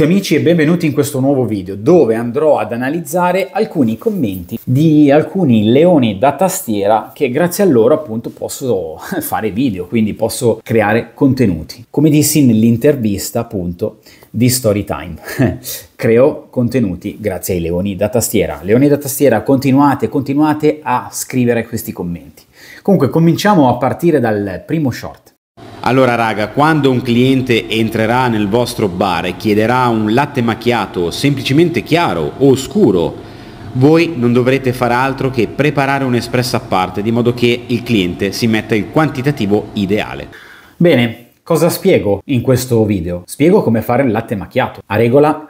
Benvenuti amici e benvenuti in questo nuovo video dove andrò ad analizzare alcuni commenti di alcuni leoni da tastiera che grazie a loro appunto posso fare video, quindi posso creare contenuti. Come dissi nell'intervista appunto di Storytime, creo contenuti grazie ai leoni da tastiera. Leoni da tastiera continuate, continuate a scrivere questi commenti. Comunque cominciamo a partire dal primo short allora raga, quando un cliente entrerà nel vostro bar e chiederà un latte macchiato semplicemente chiaro o scuro, voi non dovrete fare altro che preparare un espresso a parte di modo che il cliente si metta il quantitativo ideale. Bene, cosa spiego in questo video? Spiego come fare il latte macchiato a regola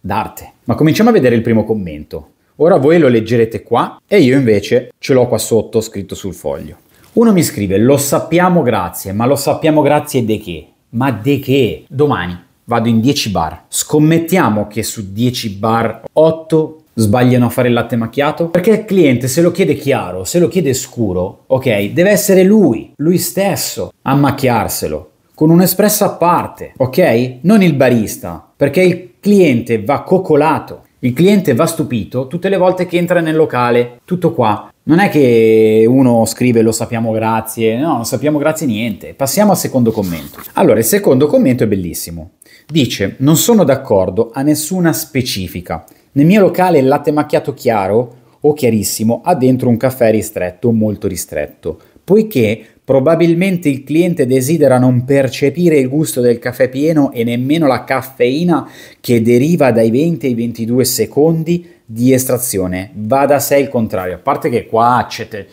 d'arte. Ma cominciamo a vedere il primo commento. Ora voi lo leggerete qua e io invece ce l'ho qua sotto scritto sul foglio. Uno mi scrive, lo sappiamo grazie, ma lo sappiamo grazie di che? Ma di che? Domani vado in 10 bar. Scommettiamo che su 10 bar 8 sbagliano a fare il latte macchiato? Perché il cliente se lo chiede chiaro, se lo chiede scuro, ok, deve essere lui, lui stesso, a macchiarselo, con un espresso a parte, ok? Non il barista, perché il cliente va coccolato. Il cliente va stupito tutte le volte che entra nel locale, tutto qua non è che uno scrive lo sappiamo grazie, no, non sappiamo grazie niente. Passiamo al secondo commento. Allora, il secondo commento è bellissimo. Dice, non sono d'accordo a nessuna specifica. Nel mio locale il latte macchiato chiaro o chiarissimo ha dentro un caffè ristretto molto ristretto, poiché Probabilmente il cliente desidera non percepire il gusto del caffè pieno e nemmeno la caffeina che deriva dai 20 ai 22 secondi di estrazione. Va da sé il contrario, a parte che qua c'è cioè,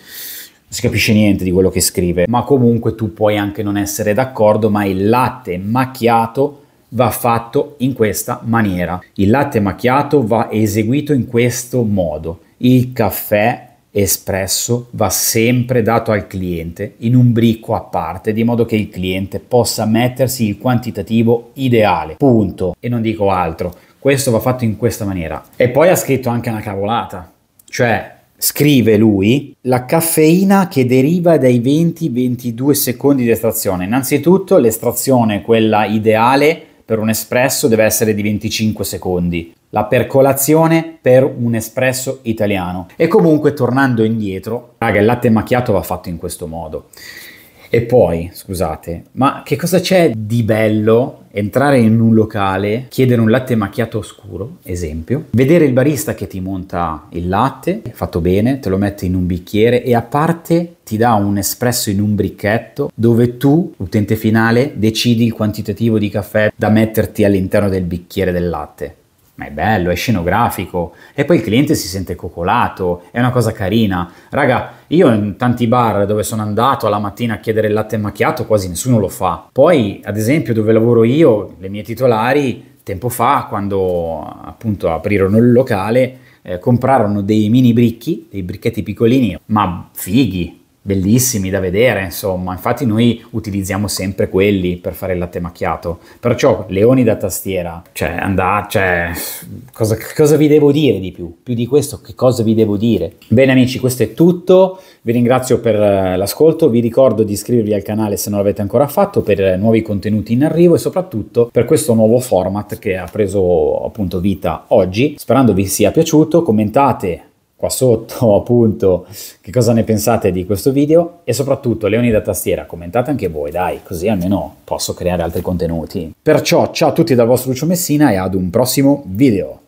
si capisce niente di quello che scrive, ma comunque tu puoi anche non essere d'accordo, ma il latte macchiato va fatto in questa maniera. Il latte macchiato va eseguito in questo modo. Il caffè espresso va sempre dato al cliente in un bricco a parte, di modo che il cliente possa mettersi il quantitativo ideale, punto, e non dico altro. Questo va fatto in questa maniera. E poi ha scritto anche una cavolata, cioè scrive lui la caffeina che deriva dai 20-22 secondi di estrazione. Innanzitutto l'estrazione, quella ideale, per un espresso deve essere di 25 secondi, la percolazione per un espresso italiano. E comunque tornando indietro, raga, il latte macchiato va fatto in questo modo. E poi, scusate, ma che cosa c'è di bello entrare in un locale, chiedere un latte macchiato scuro, esempio, vedere il barista che ti monta il latte, fatto bene, te lo mette in un bicchiere e a parte ti dà un espresso in un bricchetto dove tu, utente finale, decidi il quantitativo di caffè da metterti all'interno del bicchiere del latte ma è bello, è scenografico e poi il cliente si sente coccolato, è una cosa carina. Raga, io in tanti bar dove sono andato alla mattina a chiedere il latte macchiato quasi nessuno lo fa. Poi, ad esempio, dove lavoro io, le mie titolari, tempo fa, quando appunto aprirono il locale, eh, comprarono dei mini bricchi, dei bricchetti piccolini, ma fighi, bellissimi da vedere, insomma, infatti noi utilizziamo sempre quelli per fare il latte macchiato. Perciò leoni da tastiera, cioè andate, cioè, cosa, cosa vi devo dire di più? Più di questo che cosa vi devo dire? Bene amici, questo è tutto, vi ringrazio per eh, l'ascolto, vi ricordo di iscrivervi al canale se non l'avete ancora fatto per nuovi contenuti in arrivo e soprattutto per questo nuovo format che ha preso appunto vita oggi. Sperando vi sia piaciuto, commentate qua sotto appunto che cosa ne pensate di questo video e soprattutto leoni da tastiera commentate anche voi dai così almeno posso creare altri contenuti perciò ciao a tutti dal vostro Lucio Messina e ad un prossimo video